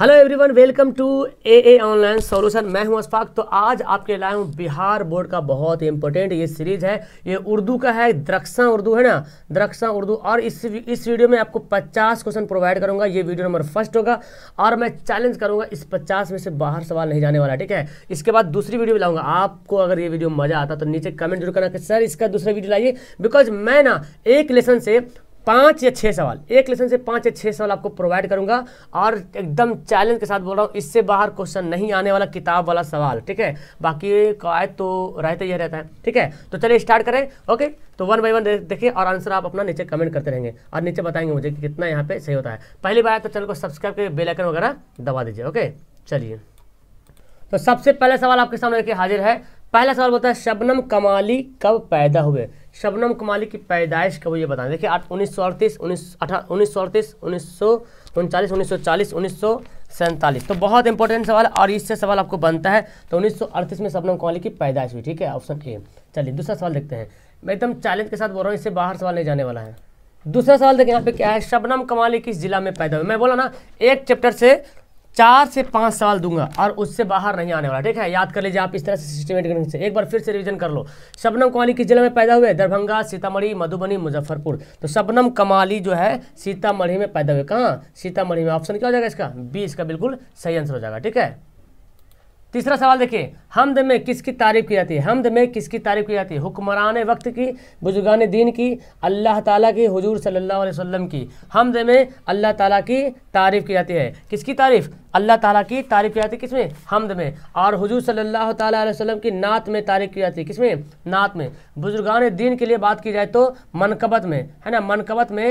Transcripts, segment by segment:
hello everyone welcome to A A online solution मैं हूं अशफाक तो आज आपके लाया हूं बिहार बोर्ड का बहुत ही इंपॉर्टेंट ये सीरीज है ये उर्दू का है द्रक्सा उर्दू है ना द्रक्सा उर्दू और इस इस वीडियो में आपको 50 क्वेश्चन प्रोवाइड करूंगा ये वीडियो नंबर फर्स्ट होगा और मैं चैलेंज करूंगा इस पचास में से बाहर सवाल नहीं जाने वाला ठीक है इसके बाद दूसरी वीडियो लाऊंगा आपको अगर ये वीडियो मजा आता तो नीचे कमेंट जरूर करना सर इसका दूसरा वीडियो लाइए बिकॉज मैं ना एक लेसन से पांच या छह सवाल एक लेसन से पांच या छह सवाल आपको प्रोवाइड करूंगा और एकदम चैलेंज के साथ बोल रहा हूँ इससे बाहर क्वेश्चन नहीं आने वाला किताब वाला सवाल ठीक है बाकी कवायद तो रहता ही रहता है ठीक है तो चलिए स्टार्ट करें ओके तो वन बाई वन देखिए और आंसर आप अपना नीचे कमेंट करते रहेंगे और नीचे बताएंगे मुझे कि कितना यहाँ पे सही होता है पहली बार तो चैनल को सब्सक्राइब करके बेलाइकन वगैरह दबा दीजिए ओके चलिए तो सबसे पहला सवाल आपके सामने देखिए हाजिर है पहला सवाल बताया है शबनम कमाली कब पैदा हुए शबनम कमाली की पैदाइश कब ये बताएं देखिए उन्नीस सौ अड़तीस उन्नीस अठारह उन्नीस सौ अड़तीस उन्नीस सौ उनचालीस उन्नीस सौ चालीस उन्नीस सौ सैंतालीस तो बहुत इंपॉर्टेंट सवाल और इससे सवाल आपको बनता है तो उन्नीस सौ अड़तीस में शबनम कमाली की पैदाइश हुई ठीक है ऑप्शन ए चलिए दूसरा सवाल देखते हैं मैं एकदम चैलेंज के साथ बोल रहा हूँ इससे बाहर सवाल नहीं जाने वाला है दूसरा सवाल देखिए यहाँ पे क्या है शबनम कमाली किस जिला में पैदा हुए मैं बोला ना एक चैप्टर से चार से पाँच साल दूंगा और उससे बाहर नहीं आने वाला ठीक है याद कर लीजिए आप इस तरह से सिस्टमेटिक ढंग से एक बार फिर से रिवीजन कर लो शबनम कमाली किस जिले में पैदा हुए दरभंगा सीतामढ़ी मधुबनी मुजफ्फरपुर तो शबनम कमाली जो है सीतामढ़ी में पैदा हुए कहाँ सीतामढ़ी में ऑप्शन क्या हो जाएगा इसका बी इसका बिल्कुल सही आंसर हो जाएगा ठीक है तीसरा सवाल देखिए हमद में किसकी तारीफ़ की जाती है हमद में किसकी तारीफ़ की जाती है हुक्मरान वक्त की बुजुर्गान दीन की अल्लाह ताला की हुजूर सल्लल्लाहु अलैहि वसल्लम की हमद में अल्लाह ताला की तारीफ़ की जाती है किसकी तारीफ़ अल्लाह ताला की तारीफ़ की जाती है किसमें हमद में और हुजूर सल्लल्लाहु ताला अलैहि वसल्लम की नात में तारीफ़ की जाती है किसमें नात में बुजुर्गान दीन के लिए बात की जाए तो मनकबत में है ना मनकबत में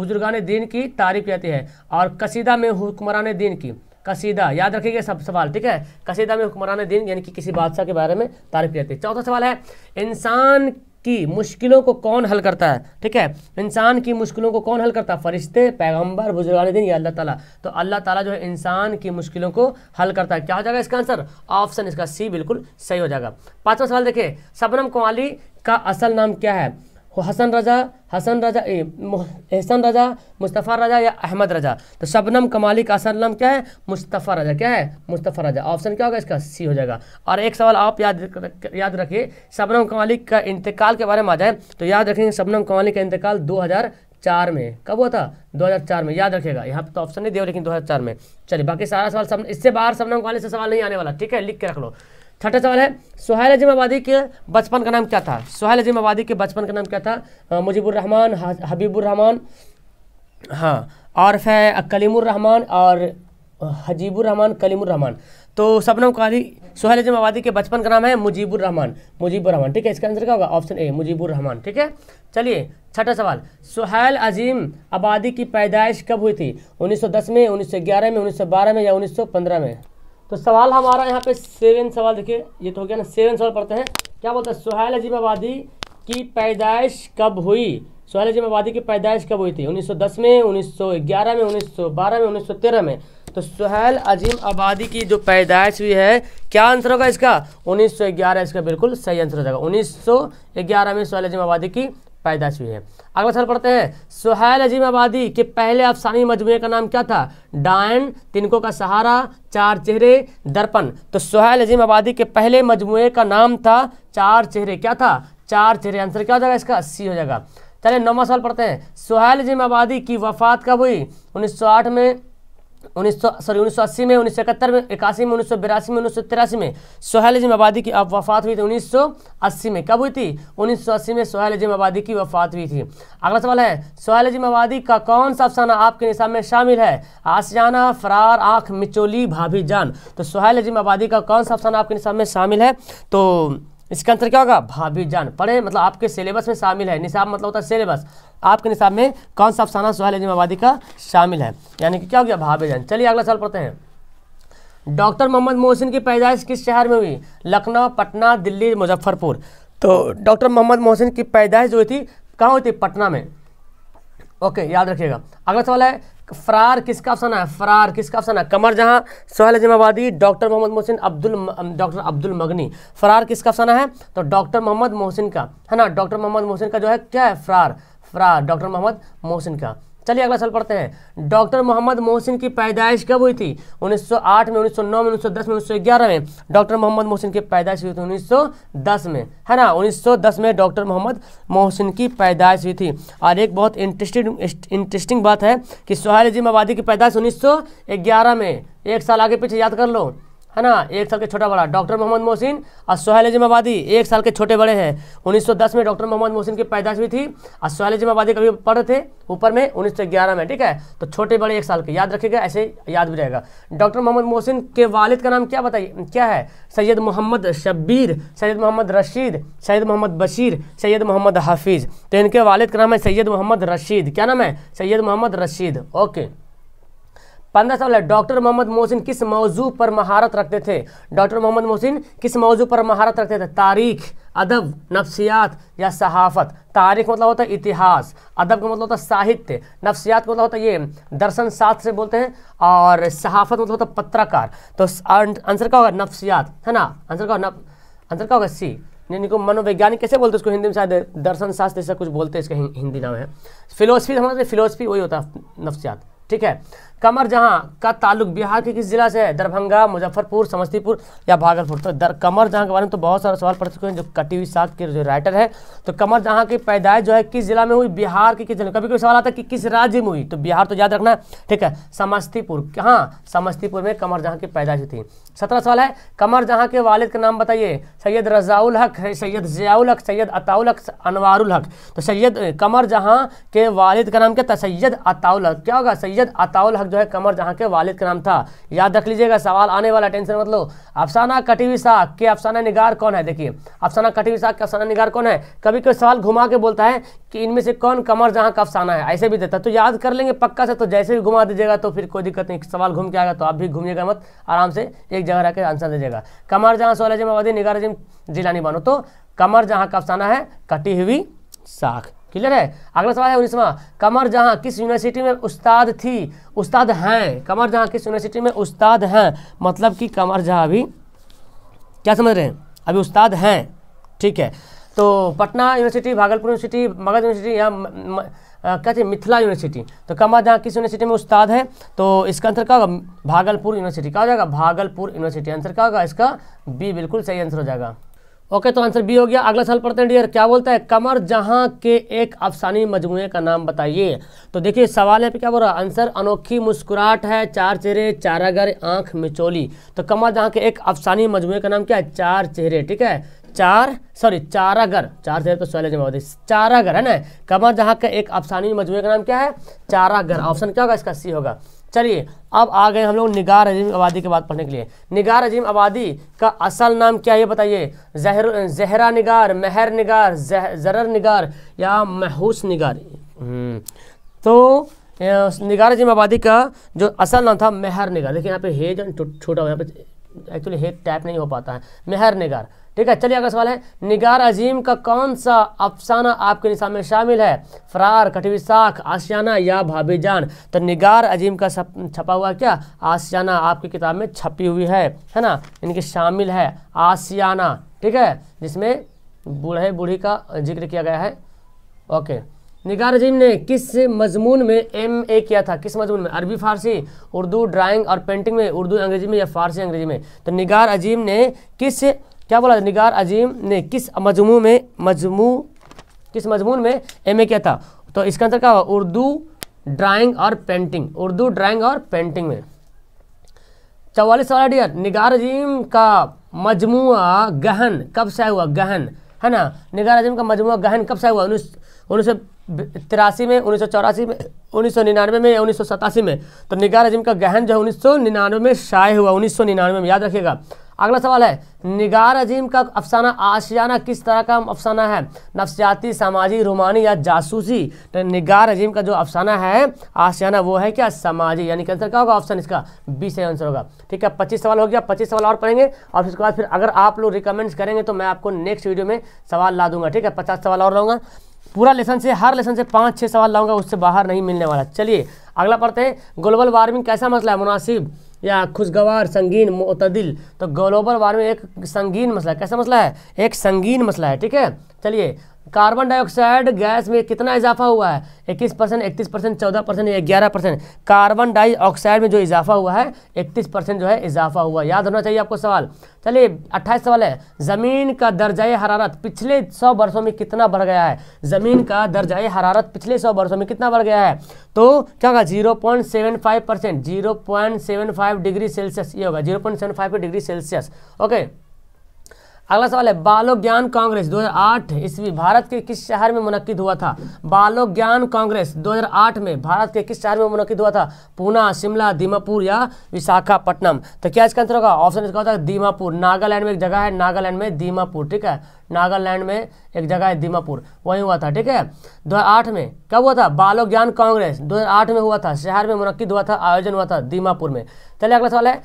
बुजुर्गान दीन की तारीफ़ की जाती है और कसीदा में हुक्मरान दीन की कसीदा याद रखिएगा सब सवाल ठीक है कसीदा में हुक्मरान दिन यानी कि किसी बादशाह के बारे में तारीफ जाती हैं चौथा सवाल है इंसान की मुश्किलों को कौन हल करता है ठीक है इंसान की मुश्किलों को कौन हल करता है फरिश्ते पैगंबर बुजुर्गान दिन या अल्लाह ताला तो अल्लाह ताला जो है इंसान की मुश्किलों को हल करता है क्या हो जाएगा इसका आंसर ऑप्शन इसका सी बिल्कुल सही हो जाएगा पांचवा सवाल देखिए सबनम कुमाली का असल नाम क्या है हसन रजा हसन रजा एहसन रजा मुस्तफ़ा रजा या अहमद रजा तो शबनम कमाली का असल नाम क्या है मुस्तफ़ा रजा क्या है मुस्तफ़ा रजा ऑप्शन क्या होगा इसका सी हो जाएगा और एक सवाल आप याद याद रखिए शबनम कमाली का इंतकाल के बारे में आ जाए तो याद रखेंगे शबनम कमाली का इंतकाल दो चार में कब हुआ था 2004 में याद रखिएगा यहाँ पे तो ऑप्शन नहीं दिया लेकिन 2004 में चलिए बाकी सारा सवाल सब इससे बाहर सबनम कमाली से सवाल नहीं आने वाला ठीक है लिख के रख लो छठा सवाल है सुहेल अजीम आबादी के बचपन का नाम क्या था सुहेल अजीम आबादी के बचपन का नाम क्या था मुजीबुररहमान हबीबुररहमान हाँ और फै कलीमरहमान और हजीबुररहमान कलीमुररहमान तो सबनम काली सुहेल अजीम आबादी के बचपन का नाम है मुजीबुररहमान मुजीबुररहमान ठीक है इसका आंसर क्या होगा ऑप्शन ए मुजीबुररहमान ठीक है चलिए छठा सवाल सुहेल अजीम आबादी की पैदाइश कब हुई थी 1910 में 1911 में 1912 में या 1915 में तो सवाल हमारा यहाँ पे सेवन सवाल देखिए ये तो हो गया ना सेवन सवाल पढ़ते हैं क्या बोलते हैं सुहेल अजीम आबादी की पैदाइश कब हुई सुहेल अजीम आबादी की पैदाइश कब हुई थी 1910 में 1911 में 1912 में 1913 में तो सुहेल अजीम आबादी की जो पैदाइश हुई है क्या आंसर होगा इसका 1911 इसका बिल्कुल सही आंसर हो जाएगा 1911 में सुहेल अजीम आबादी की पैदा हुई है अगला सवाल पढ़ते हैं सुहैल अजीम आबादी के पहले अफसानी मजमू का नाम क्या था डायन तिनको का सहारा चार चेहरे दर्पण तो सुहैल अजीम आबादी के पहले मजमू का नाम था चार चेहरे क्या था चार चेहरे आंसर क्या हो जाएगा इसका अस्सी हो जाएगा चलिए नौवा सवाल पढ़ते हैं सुहैल अजीम आबादी की वफात कब हुई उन्नीस में उन्नीस सौ सॉरी उन्नीस सौ अस्सी में उन्नीस सौ इकहत्तर में इक्यासी में उन्नीस सौ बिरासी में उन्नीस सौ तिरासी में सोहेल अजीम आबादी की अब वफात हुई थी उन्नीस सौ अस्सी में कब हुई थी उन्नीस सौ अस्सी में सोहेल अजीम आबादी की वफात हुई थी अगला सवाल है सोहेल अजीम आबादी का कौन सा अफसाना आपके निशान में शामिल है आसियाना फरार आंख मिचोली भाभी जान तो सोहेल अजीम आबादी का कौन सा अफसाना आपके निशान में शामिल है तो इसका आंसर क्या होगा भाभी जान पढ़े मतलब आपके सिलेबस में शामिल है निशाब मतलब होता है सिलेबस आपके निशाब में कौन सा अफसाना सुहाल आबादी का शामिल है यानी कि क्या हो गया भाभी जान चलिए अगला सवाल पढ़ते हैं डॉक्टर मोहम्मद मोहसिन की पैदाइश किस शहर में हुई लखनऊ पटना दिल्ली मुजफ्फरपुर तो डॉक्टर मोहम्मद मोहसिन की पैदाइश जो हुई थी कहाँ हुई थी पटना में ओके याद रखिएगा अगला सवाल है फरार किसका ऑप्शन है फरार किसका ऑप्शन है कमर जहां सोहेल जमाबादी डॉक्टर मोहम्मद मोहसिन अब्दुल डॉक्टर अब्दुल मगनी फरार किसका ऑप्शन है तो डॉक्टर मोहम्मद मोहसिन का है ना डॉक्टर मोहम्मद मोहसिन का जो है क्या है फरार फरार डॉक्टर मोहम्मद मोहसिन का चलिए अगला सवाल पढ़ते हैं डॉक्टर मोहम्मद मोहसिन की पैदाइश कब हुई थी 1908 में 1909 में 1910 में 1911 में डॉक्टर मोहम्मद मोहसिन की पैदाइश हुई थी 1910 में है ना 1910 में डॉक्टर मोहम्मद मोहसिन की पैदाइश हुई थी और एक बहुत इंटरेस्टिंग इंटरेस्टिंग बात है कि सोहेल जी मबादी की पैदाइश उन्नीस में एक साल आगे पीछे याद कर लो है ना एक साल के छोटा बड़ा डॉक्टर मोहम्मद मोहसिन और सोहेल आबादी एक साल के छोटे बड़े हैं 1910 में डॉक्टर मोहम्मद मोहसिन की पैदाश भी थी और सोहेल आबादी कभी पढ़ थे ऊपर में ग्यारह में ठीक है तो छोटे बड़े एक साल के याद रखेगा ऐसे याद भी रहेगा डॉक्टर मोहम्मद मोहसिन के वालिद का नाम क्या बताइए क्या है सैयद मोहम्मद शब्बीर सैयद मोहम्मद रशीद सैयद मोहम्मद बशीर सैयद मोहम्मद हाफिज़ तो इनके वालिद का नाम है सैयद मोहम्मद रशीद क्या नाम है सैयद मोहम्मद रशीद ओके पंद्रह सवाल है डॉक्टर मोहम्मद मोहसिन किस मौजू पर महारत रखते थे डॉक्टर मोहम्मद मोहसिन किस मौजू पर महारत रखते थे तारीख अदब नफ्सियात या सहाफत तारीख मतलब होता है इतिहास अदब का मतलब होता है साहित्य नफ्सियात का मतलब होता है ये दर्शन शास्त्र से बोलते हैं और सहाफत मतलब होता है पत्रकार तो अं, आंसर क्या होगा नफ्सियात है ना आंसर का आंसर क्या होगा सी यानी को मनोवैज्ञानिक कैसे बोलते हैं उसको हिंदी में शायद दर्शन शास्त्र जैसा कुछ बोलते हैं इसका हिंदी नाम है फिलोसफी हमारे फिलोसफी वही होता है नफ्सियात ठीक है कमर जहां का ताल्लुक बिहार के किस जिला से है दरभंगा मुजफ्फरपुर समस्तीपुर या भागलपुर तो दर कमर जहां के बारे में तो बहुत सारे सवाल पढ़ चुके हैं जो कटी हुई साख के जो राइटर है तो कमर जहां की पैदाइश जो है किस जिला में हुई बिहार के किस जिले कभी कोई सवाल आता है कि किस राज्य में हुई तो बिहार तो याद रखना ठीक है समस्तीपुर हाँ समस्तीपुर में कमर जहाँ की पैदाइश थी सत्रह सवाल है कमर जहाँ के वालिद का नाम बताइए सैयद रजाउल हक सैयद जियाउल हक सैयद अताउल हक अनवारुल हक तो सैयद कमर जहाँ के वालिद का नाम क्या था सैयद अताउल हक क्या होगा सैयद अताउल हक जो है कमर जहाँ के वालिद का नाम था याद रख लीजिएगा सवाल आने वाला टेंशन मतलब अफसाना कटीवी शाह के अफसाना निगार कौन है देखिए अफसाना कटीवी शाह के अफसाना निगार कौन है कभी कोई सवाल घुमा के बोलता है कि इनमें से कौन कमर जहाँ का अफसाना है ऐसे भी देता तो याद कर लेंगे पक्का से तो जैसे भी घुमा दीजिएगा तो फिर कोई दिक्कत नहीं सवाल घूम के आएगा तो आप भी घूमिएगा मत आराम से एक जगह रह आंसर दीजिएगा कमर जहाँ सोलह जमावादी निगार जिम जिलानी बानो तो कमर जहाँ का अफसाना है कटी हुई साख क्लियर है अगला सवाल है उन्नीसवा कमर जहाँ किस यूनिवर्सिटी में उस्ताद थी उस्ताद हैं कमर जहाँ किस यूनिवर्सिटी में उस्ताद हैं मतलब कि कमर जहाँ अभी क्या समझ रहे हैं अभी उस्ताद हैं ठीक है तो Patna university Bhagalpur university Magadh university या क्या थे मिथिला यूनिवर्सिटी तो कमर जहाँ किस यूनिवर्सिटी में उस्ताद है तो इसका आंसर क्या होगा भागलपुर यूनिवर्सिटी क्या हो जाएगा भागलपुर यूनिवर्सिटी आंसर क्या होगा इसका बी बिल्कुल सही आंसर हो जाएगा ओके तो आंसर बी हो गया अगला सवाल पढ़ते हैं डियर क्या बोलता है कमर जहां के एक अफसानी मजमू का नाम बताइए तो देखिए सवाल है पे क्या बोल रहा है आंसर अनोखी मुस्कुराहट है चार चेहरे चारागर आंख मिचोली तो कमर जहां के एक अफसानी मजमू का नाम क्या है चार चेहरे ठीक है चार सॉरी चारागर चार चेहरे तो सवाल जमा होते चारागर है ना कमर जहां का एक अफसानी मजमू का नाम क्या है चारागर ऑप्शन क्या होगा इसका सी होगा चलिए अब आ गए हम लोग निगार अजीम आबादी के बाद पढ़ने के लिए निगार अजीम आबादी का असल नाम क्या है बताइए जहर जहरा निगार महर निगार जह, जरर निगार या महूस निगार हम्म, तो निगार अजीम आबादी का जो असल नाम था मेहर निगार देखिए यहाँ पे हे जो छोटा हुआ यहाँ पे एक्चुअली हे टैप नहीं हो पाता है मेहर निगार ठीक है चलिए अगला सवाल है निगार अजीम का कौन सा अफसाना आपके निशान में शामिल है फरार कटवी साख आशियाना या भाभी जान तो निगार अजीम का छपा हुआ क्या आशियाना आपकी किताब में छपी हुई है है ना इनके शामिल है आशियाना ठीक है जिसमें बूढ़े बूढ़ी का जिक्र किया गया है ओके निगार अजीम ने किस मजमून में एम ए किया था किस मजमून में अरबी फारसी उर्दू ड्राइंग और पेंटिंग में उर्दू अंग्रेजी में या फारसी अंग्रेजी में तो निगार अजीम ने किस क्या बोला निगार अजीम ने किस मजमू में मजमू किस मजमून में एम ए किया था तो इसका आंसर क्या हुआ उर्दू ड्राइंग और पेंटिंग उर्दू ड्राइंग और पेंटिंग में चवालीस सवाल डियर निगार अजीम का मजमू गहन कब से हुआ गहन है ना निगार अजीम का मजमू गहन कब से हुआ उन्नीस उन्नीस सौ तिरासी में उन्नीस सौ चौरासी में उन्नीस सौ निन्यानवे में या उन्नीस सौ सतासी में तो निगार अजीम का गहन जो है उन्नीस सौ निन्यानवे में शाये हुआ उन्नीस सौ निन्यानवे में याद रखिएगा अगला सवाल है निगार अजीम का अफसाना आशियाना किस तरह का अफसाना है नफसियाती सामाजिक रोमानी या जासूसी तो निगार अजीम का जो अफसाना है आशियाना वो है क्या समाजी यानी कि आंसर क्या होगा ऑप्शन इसका बी से आंसर होगा ठीक है पच्चीस सवाल हो गया पच्चीस सवाल और पढ़ेंगे और उसके बाद फिर अगर आप लोग रिकमेंड्स करेंगे तो मैं आपको नेक्स्ट वीडियो में सवाल ला दूंगा ठीक है पचास सवाल और लाऊंगा पूरा लेसन से हर लेसन से पाँच छः सवाल लाऊंगा उससे बाहर नहीं मिलने वाला चलिए अगला पढ़ते हैं ग्लोबल वार्मिंग कैसा मसला है मुनासिब या खुशगवार संगीन मतदिल तो ग्लोबल वार्मिंग एक संगीन मसला कैसा मसला है एक संगीन मसला है ठीक है चलिए कार्बन डाइऑक्साइड गैस में कितना इजाफा हुआ है 21 परसेंट इकतीस परसेंट चौदह परसेंट या ग्यारह परसेंट कार्बन डाइऑक्साइड में जो इजाफा हुआ है 31 परसेंट जो है इजाफा हुआ याद होना चाहिए आपको सवाल चलिए 28 सवाल है ज़मीन का दर्जा हरारत पिछले 100 वर्षों में कितना बढ़ गया है ज़मीन का दर्जा हरारत पिछले सौ वर्षों में कितना बढ़ गया है तो क्या होगा जीरो पॉइंट डिग्री सेल्सियस ये होगा जीरो डिग्री सेल्सियस ओके अगला सवाल है बालो ज्ञान कांग्रेस 2008 ईस्वी भारत के किस शहर में मुनद हुआ था बालो ज्ञान कांग्रेस 2008 में भारत के किस शहर में मुनद हुआ था पूना शिमला दीमापुर या विशाखापट्टनम तो क्या इसका आंसर होगा ऑप्शन इसका होता है दीमापुर नागालैंड में एक जगह है नागालैंड में दीमापुर ठीक है नागालैंड में एक जगह है दीमापुर वहीं हुआ था ठीक है दो में कब हुआ था बालो ज्ञान कांग्रेस दो में हुआ था शहर में मुनद हुआ था आयोजन हुआ था दीमापुर में चलिए अगला सवाल है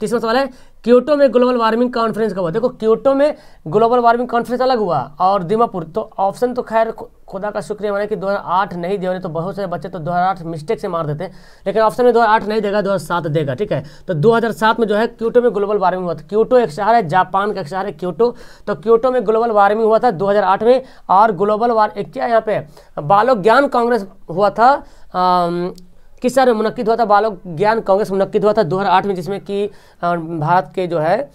किसका सवाल है क्योटो में ग्लोबल वार्मिंग कॉन्फ्रेंस का हुआ देखो क्योटो में ग्लोबल वार्मिंग कॉन्फ्रेंस अलग हुआ और दिमापुर तो ऑप्शन तो खैर खुदा का शुक्रिया माना कि 2008 नहीं दिया तो बहुत सारे बच्चे तो 2008 मिस्टेक से मार देते हैं लेकिन ऑप्शन में 2008 नहीं देगा 2007 देगा ठीक है तो 2007 में जो है क्योटो में ग्लोबल वार्मिंग हुआ था क्योटो एक शहर है जापान का एक शहर है क्योटो तो क्योटो में ग्लोबल वार्मिंग हुआ था 2008 में और ग्लोबल वार क्या यहाँ पे बालो ज्ञान कांग्रेस हुआ था किस साल में मुनद हुआ था बालक ज्ञान कांग्रेस मुनद हुआ था 2008 में जिसमें कि भारत के जो है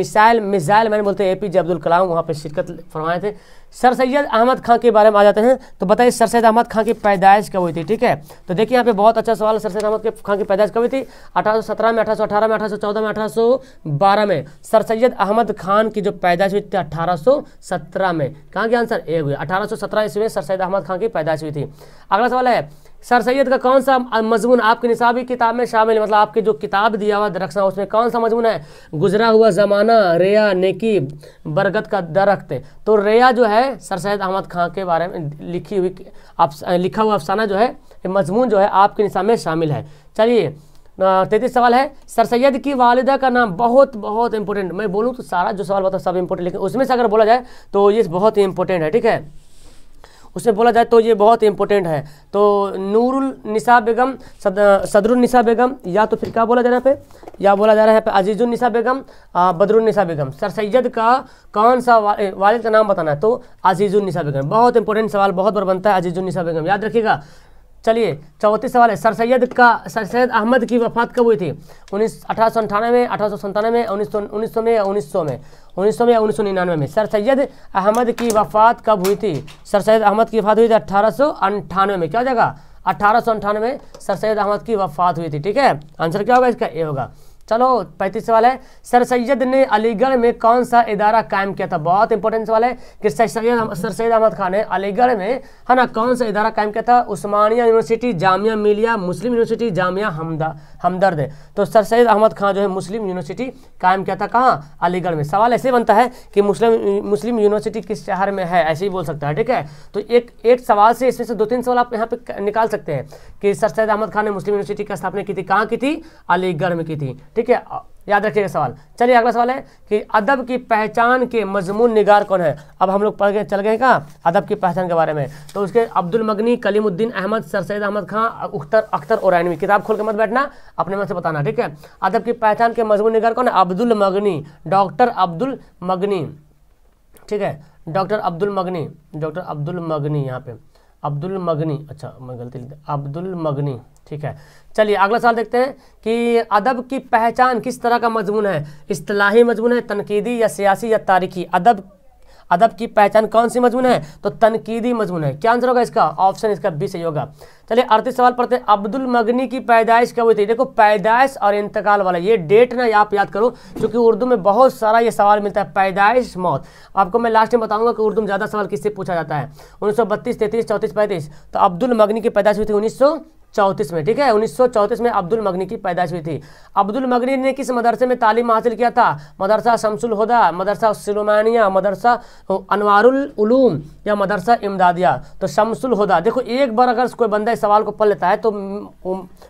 मिसाइल मिसाइल मैन बोलते हैं ए पी जे अब्दुल कलाम वहाँ पर शिरकत फरमाए थे सर सैयद अहमद खां के बारे में आ जाते हैं तो बताइए सर सैद अहमद खां की पैदाइश कब हुई थी ठीक है तो देखिए यहाँ पे बहुत अच्छा सवाल सर सैद अहमद खां की पैदाइश कब हुई थी 1817 में 1818 में 1814 में 1812 में सर सैयद अहमद खान की जो पैदाइश हुई थी 1817 में कहाँ के आंसर ए हुई अठारह सौ ईस्वी में सर सैद अहमद खां की पैदाइश हुई थी अगला सवाल है सर सैयद का कौन सा मजमून आपकी निसाबी किताब में शामिल है मतलब आपके जो किताब दिया हुआ दरख्तना उसमें कौन सा मजमून है गुजरा हुआ ज़माना रेया नेकी बरगद का दरख्त तो रेया जो है है सर सैद अहमद खां के बारे में लिखी हुई आप, लिखा हुआ अफसाना जो है मजमून जो है आपके निशान में शामिल है चलिए तैतीस सवाल है सर सैद की वालदा का नाम बहुत बहुत इंपॉर्टेंट मैं बोलूँ तो सारा जो सवाल बता सब इंपॉर्टेंट लेकिन उसमें से अगर बोला जाए तो ये बहुत ही इंपॉर्टेंट है ठीक है उसमें बोला जाए तो ये बहुत इंपॉर्टेंट है तो नूरुल निसा बेगम सद, निसा बेगम या तो फिर क्या बोला जा रहा है पे या बोला जा रहा है पे निसा बेगम निसा बेगम सर सैयद का कौन सा वा, वालिद का नाम बताना है तो निसा बेगम बहुत इंपॉर्टेंट सवाल बहुत बार बनता है निसा बेगम याद रखिएगा चलिए चौथे सवाल है सर सैयद का सर सैयद अहमद की वफात कब हुई थी उन्नीस अठारह सौ अंठानवे में अठारह सौ सन्तानवे उन्नीस सौ उन्नीस सौ में या उन्नीस सौ में उन्नीस सौ में या उन्नीस सौ निन्यानवे में सर सैयद अहमद की वफात कब हुई थी सर सैयद अहमद की वफात हुई थी अठारह सौ अंठानवे में क्या हो जाएगा अठारह सौ अंठानवे सर सैयद अहमद की वफात हुई थी ठीक है आंसर क्या होगा इसका ए होगा चलो पैंतीस सवाल है सर सैयद ने अलीगढ़ में कौन सा इदारा कायम किया था बहुत इंपॉर्टेंट सवाल है कि सर सैयद सर सैयद अहमद खान ने अलीगढ़ में है ना कौन सा इदारा कायम किया था उस्मानिया यूनिवर्सिटी जामिया मिलिया मुस्लिम यूनिवर्सिटी जामिया हमदा हमदर्द तो सर सैयद अहमद खान जो है मुस्लिम यूनिवर्सिटी कायम किया था कहाँ अलीगढ़ में सवाल ऐसे बनता है कि मुस्लिम मुस्लिम यूनिवर्सिटी किस शहर में है ऐसे ही बोल सकता है ठीक है तो एक एक सवाल से इसमें से दो तीन सवाल आप यहाँ पे निकाल सकते हैं कि सर सैयद अहमद खान ने मुस्लिम यूनिवर्सिटी की स्थापना की थी कहाँ की थी अलीगढ़ में की थी ठीक ठीक है याद रखिएगा सवाल चलिए अगला सवाल है कि अदब की पहचान के मजमून निगार कौन है अब हम लोग पढ़ गए चल गए का अदब की पहचान के बारे में तो उसके अब्दुल मगनी कलीमुद्दीन अहमद सर सैद अहमद खां अख्तर अख्तर और किताब खोल के मत बैठना अपने मन से बताना ठीक है अदब की पहचान के मजमून निगार कौन है अब्दुल मगनी डॉक्टर अब्दुल मगनी ठीक है डॉक्टर अब्दुल मगनी डॉक्टर अब्दुल मगनी यहाँ पे अब्दुल मगनी अच्छा मैं गलती लिखा अब्दुल मगनी ठीक है चलिए अगला सवाल देखते हैं कि अदब की पहचान किस तरह का मजमून है इस्तलाही मजमून है तनकीदी या सियासी या तारीखी अदब अदब की पहचान कौन सी मजमून है तो तनकीदी मजमून है क्या आंसर होगा इसका ऑप्शन इसका बी सही होगा चलिए अड़तीस सवाल पढ़ते हैं अब्दुल मगनी की पैदाइश कब हुई थी देखो पैदाइश और इंतकाल वाला ये डेट ना आप याद करो क्योंकि उर्दू में बहुत सारा ये सवाल मिलता है पैदाइश मौत आपको मैं लास्ट में बताऊंगा कि उर्दू में ज़्यादा सवाल किससे पूछा जाता है उन्नीस सौ बत्तीस तैतीस पैंतीस तो अब्दुल मगनी की पैदाइश हुई थी उन्नीस सौ चौंतीस में ठीक है 1934 में अब्दुल मगनी की पैदाइश हुई थी अब्दुल मगनी ने किस मदरसे में तालीम हासिल किया था मदरसा शमसुल हदा मदरसा सिलोमानिया मदरसा अनवारुल उलूम या मदरसा इमदादिया तो शमसुल हदा देखो एक बार अगर कोई बंदा इस सवाल को पढ़ लेता है तो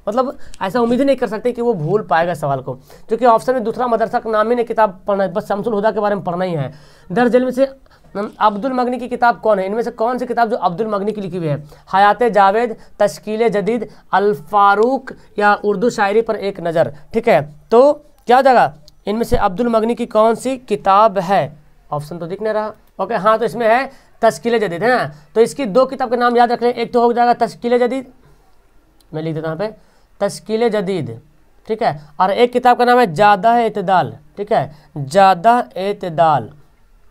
मतलब ऐसा उम्मीद ही नहीं कर सकते कि वो भूल पाएगा सवाल को क्योंकि ऑप्शन में दूसरा मदरसा का नाम ही नहीं किताब पढ़ना बस शमसुल हदा के बारे में पढ़ना ही है दर्ज में से अब्दुल मगनी की किताब कौन है इनमें से कौन सी किताब जो अब्दुल मगनी की लिखी हुई है हयात जावेद तश्कील जदीद अलफारूक या उर्दू शायरी पर एक नज़र ठीक है तो क्या हो जाएगा इनमें से अब्दुल मगनी की कौन सी किताब है ऑप्शन तो दिख नहीं रहा ओके हाँ तो इसमें है तश्कील जदीद है ना तो इसकी दो किताब के नाम याद रख लें एक तो हो जाएगा तश्कील जदीद मैं लिख देता हूँ यहाँ पे तश्कील जदीद ठीक है और एक किताब का नाम है ज़्यादा इतदाल ठीक है ज़्यादा अतदाल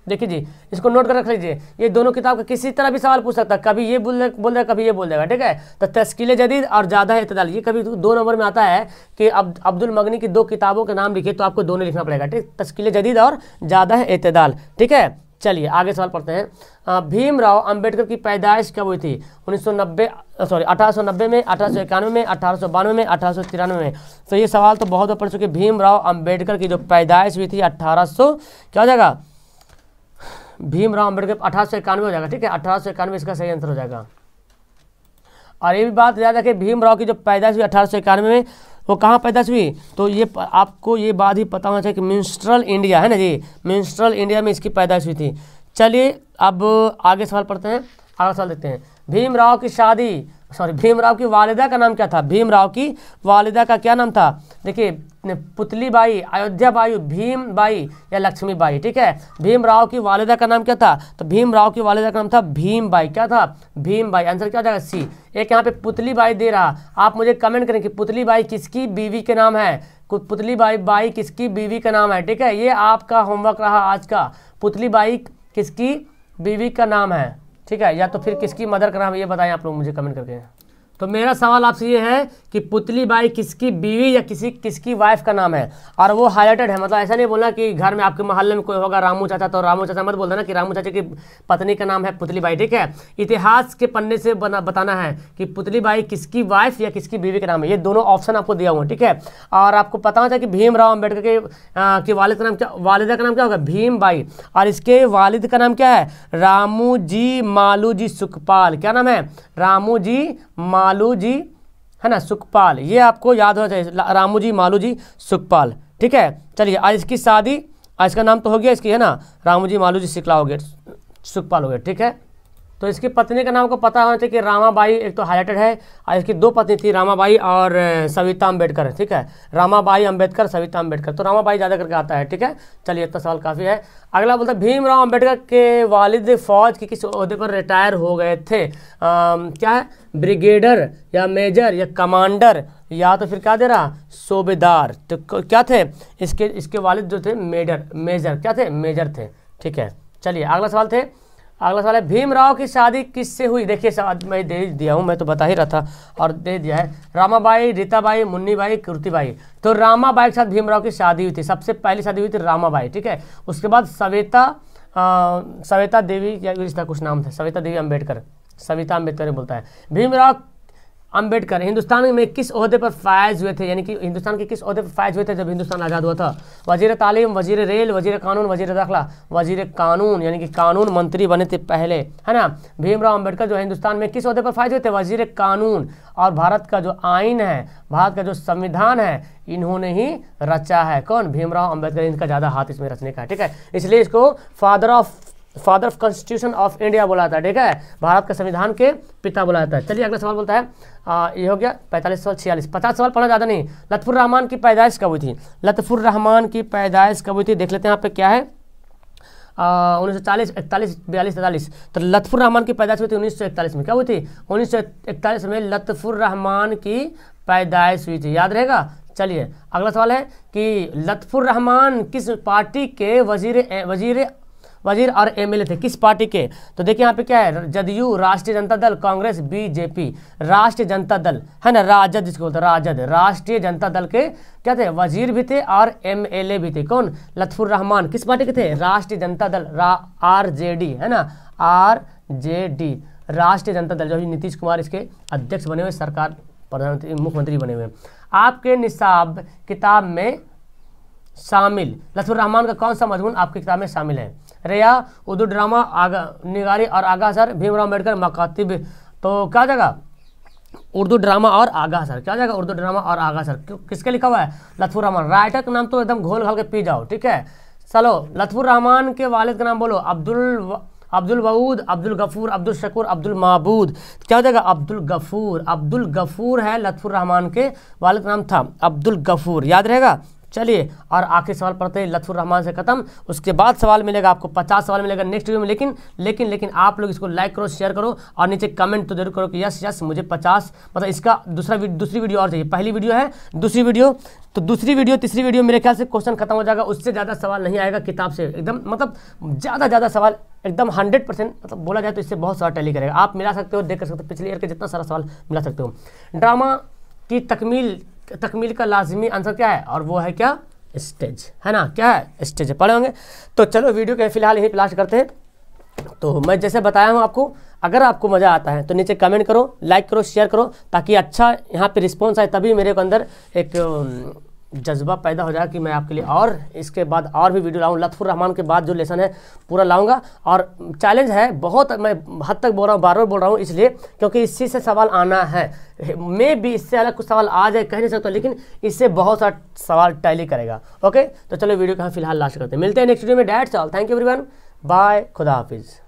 देखिए जी इसको नोट कर रख लीजिए ये दोनों किताब का किसी तरह भी सवाल पूछ सकता है कभी ये बोल बोल देगा कभी ये बोल देगा ठीक है तो तस्किले जदीद और ज़्यादा इतदाल ये कभी दो नंबर में आता है कि अब अब्दुल मगनी की दो किताबों के नाम लिखिए तो आपको दोनों लिखना पड़ेगा ठीक तस्किले जदीद और ज़्यादा है इतदाल ठीक है चलिए आगे सवाल पढ़ते हैं भीमराव अंबेडकर की पैदाइश कब हुई थी 1990 सॉरी 1890 में अठारह में अठारह में अठारह में तो ये सवाल तो बहुत पढ़ चुके भीमराव अंबेडकर की जो पैदाइश हुई थी अठारह क्या हो जाएगा भीमराव अम्बेडकर अठारह सौ इक्यानवे हो जाएगा ठीक है अठारह सौ इक्यानवे इसका सही आंसर हो जाएगा और ये भी बात याद रखें भीमराव की जो पैदाइश हुई अठारह सौ इक्यानवे में वो कहाँ पैदाश हुई तो ये आपको ये बात ही पता होना चाहिए कि मिंस्ट्रल इंडिया है ना जी मिंस्ट्रल इंडिया में इसकी पैदाइश हुई थी चलिए अब आगे सवाल पढ़ते हैं अगला सवाल देखते हैं भीमराव की शादी सॉरी भीमराव की वालिदा का नाम क्या था भीमराव की वालिदा का क्या नाम था देखिए पुतली बाई अयोध्या बाई भीम बाई या लक्ष्मी बाई ठीक है भीमराव की वालिदा का नाम क्या था तो भीमराव की वालिदा का नाम था भीम बाई क्या था भीम बाई आंसर क्या हो जाएगा सी एक यहाँ पे पुतली बाई दे रहा आप मुझे कमेंट करें कि पुतली बाई किसकी बीवी के नाम है पुतली बाई बाई किसकी बीवी का नाम है ठीक है ये आपका होमवर्क रहा आज का पुतली बाई किसकी बीवी का नाम है ठीक है या तो फिर किसकी मदर नाम ये बताएं आप लोग मुझे कमेंट करके तो मेरा सवाल आपसे ये है कि पुतली बाई किसकी बीवी या किसी किसकी वाइफ का नाम है और वो हाईलाइटेड है मतलब ऐसा नहीं बोलना कि घर में आपके मोहल्ले में कोई होगा रामू चाचा तो रामू चाचा मत बोल देना कि रामू चाचा की पत्नी का नाम है पुतली बाई ठीक है इतिहास के पन्ने से बना बताना है कि पुतली बाई किसकी वाइफ या किसकी बीवी का नाम है ये दोनों ऑप्शन आपको दिया हुआ ठीक है और आपको पता होता है कि भीमराव अम्बेडकर के कि वालिद का नाम क्या वालिदा का नाम क्या होगा भीम बाई और इसके वालिद का नाम क्या है रामू जी मालू जी सुखपाल क्या नाम है रामू जी मालू जी है ना सुखपाल ये आपको याद होना चाहिए रामू जी मालू जी सुखपाल ठीक है चलिए आज इसकी शादी आज इसका नाम तो हो गया इसकी है ना रामू जी मालू जी शिकला हो गया सुखपाल हो गया ठीक है तो इसकी पत्नी का नाम को पता होना चाहिए कि रामाबाई एक तो हाईलाइटेड है और इसकी दो पत्नी थी रामाबाई और सविता अम्बेडकर ठीक है रामाबाई अम्बेडकर सविता अम्बेडकर तो रामाबाई ज़्यादा करके आता है ठीक है चलिए इतना सवाल काफ़ी है अगला बोलता भीमराव अम्बेडकर के वालिद फौज के किस अहदे पर रिटायर हो गए थे आ, क्या है ब्रिगेडर या मेजर या कमांडर या तो फिर क्या दे रहा सूबेदार तो क्या थे इसके इसके वालिद जो थे मेजर मेजर क्या थे मेजर थे ठीक है चलिए अगला सवाल थे अगला सवाल है भीमराव की शादी किससे हुई देखिए मैं दे दिया हूँ मैं तो बता ही रहा था और दे दिया है रामाबाई रीताबाई मुन्नीबाई कृतिबाई तो रामाबाई के साथ भीमराव की शादी हुई थी सबसे पहली शादी हुई थी रामाबाई ठीक है उसके बाद सवेता सवेता देवी या इसका कुछ नाम था सवेता देवी अम्बेडकर सविता अम्बेडकर बोलता है भीमराव अंबेडकर हिंदुस्तान में किस अहदे पर फायज हुए थे यानी कि हिंदुस्तान के किस अहदे पर फायज हुए थे जब हिंदुस्तान आज़ाद हुआ था वजीर तालीम वजीर रेल वजीर कानून वजीर दाखिला वजीर कानून यानी कि कानून मंत्री बने थे पहले है ना भीमराव अंबेडकर जो हिंदुस्तान में किस अहदे पर फायज हुए थे वजीर कानून और भारत का जो आइन है भारत का जो संविधान है इन्होंने ही रचा है कौन भीमराव अम्बेडकर इनका ज़्यादा हाथ इसमें रचने का ठीक है इसलिए इसको father of father of constitution of India बोला जाता है ठीक है भारत के संविधान के पिता बोला जाता है चलिए अगला सवाल बोलता है आ, ये हो गया पैंतालीस सवाल छियालीस पचास सवाल पढ़ना ज़्यादा नहीं लतफुर रहमान की पैदाइश कब हुई थी लतफुर रहमान की पैदाइश कब हुई थी देख लेते हैं यहाँ पे क्या है उन्नीस सौ चालीस इकतालीस बयालीस तो लतफुर रहमान की पैदाइश हुई थी उन्नीस सौ इकतालीस में क्या हुई थी उन्नीस सौ इकतालीस में लतफुर रहमान की पैदाइश हुई थी याद रहेगा चलिए अगला सवाल है कि लतफुर रहमान किस पार्टी के वजीर वजीर वजीर और एमएलए थे किस पार्टी के तो देखिए यहाँ पे क्या है जदयू राष्ट्रीय जनता दल कांग्रेस बीजेपी राष्ट्रीय जनता दल है ना राजद जिसको बोलते राजद राष्ट्रीय जनता दल के क्या थे वजीर भी थे और एमएलए भी थे कौन लतफुर रहमान किस पार्टी के थे राष्ट्रीय जनता दल आर जे डी है ना आर जे डी राष्ट्रीय जनता दल जो नीतीश कुमार इसके अध्यक्ष बने हुए सरकार प्रधानमंत्री मुख्यमंत्री बने हुए आपके निशाब किताब में शामिल रहमान का कौन सा मजमून आपकी किताब में शामिल है रेया उर्दू ड्रामा आगा निगारी और आगा सर भीमराव अम्बेडकर मकातिब तो क्या जाएगा उर्दू ड्रामा और आगा सर क्या जाएगा उर्दू ड्रामा और आगा सर किसके लिखा हुआ है लतफुर रहमान राइटर का नाम तो एकदम घोल घाल के पी जाओ ठीक है चलो लतफुर रहमान के वालिद का नाम बोलो अब्दुल अब्दुल वऊद अब्दुल गफूर अब्दुल शकूर अब्दुल महबूद क्या हो जाएगा अब्दुल गफूर अब्दुल गफूर है लतफुर रहमान के वालिद का नाम था अब्दुल गफूर याद रहेगा चलिए और आखिरी सवाल पढ़ते हैं लतफुर रहमान से ख़त्म उसके बाद सवाल मिलेगा आपको पचास सवाल मिलेगा नेक्स्ट वीडियो में लेकिन लेकिन लेकिन आप लोग इसको लाइक करो शेयर करो और नीचे कमेंट तो जरूर करो कि यस यस मुझे पचास मतलब इसका दूसरा दूसरी वीडियो और चाहिए पहली वीडियो है दूसरी वीडियो तो दूसरी वीडियो तीसरी वीडियो मेरे ख्याल से क्वेश्चन खत्म हो जाएगा उससे ज़्यादा सवाल नहीं आएगा किताब से एकदम मतलब ज़्यादा ज़्यादा सवाल एकदम हंड्रेड परसेंट मतलब बोला जाए तो इससे बहुत सारा टैली करेगा आप मिला सकते हो देख कर सकते हो पिछले ईयर के जितना सारा सवाल मिला सकते हो ड्रामा की तकमील तकमील का लाजमी आंसर क्या है और वो है क्या स्टेज है ना क्या है स्टेज पढ़े होंगे तो चलो वीडियो के फिलहाल यही लास्ट करते हैं तो मैं जैसे बताया हूँ आपको अगर आपको मज़ा आता है तो नीचे कमेंट करो लाइक करो शेयर करो ताकि अच्छा यहाँ पे रिस्पॉन्स आए तभी मेरे को अंदर एक जज्बा पैदा हो जाएगा कि मैं आपके लिए और इसके बाद और भी वीडियो लाऊँ लतफ़ुर रहमान के बाद जो लेसन है पूरा लाऊंगा और चैलेंज है बहुत मैं हद तक बोल रहा हूँ बार बार बोल रहा हूँ इसलिए क्योंकि इसी से सवाल आना है मे भी इससे अलग कुछ सवाल आ जाए कह नहीं सकता लेकिन इससे बहुत सारा सवाल टैली करेगा ओके तो चलो वीडियो का फिलहाल लास्ट करते हैं मिलते हैं नेक्स्ट वीडियो में that's all thank you one bye खुदा हाफिज़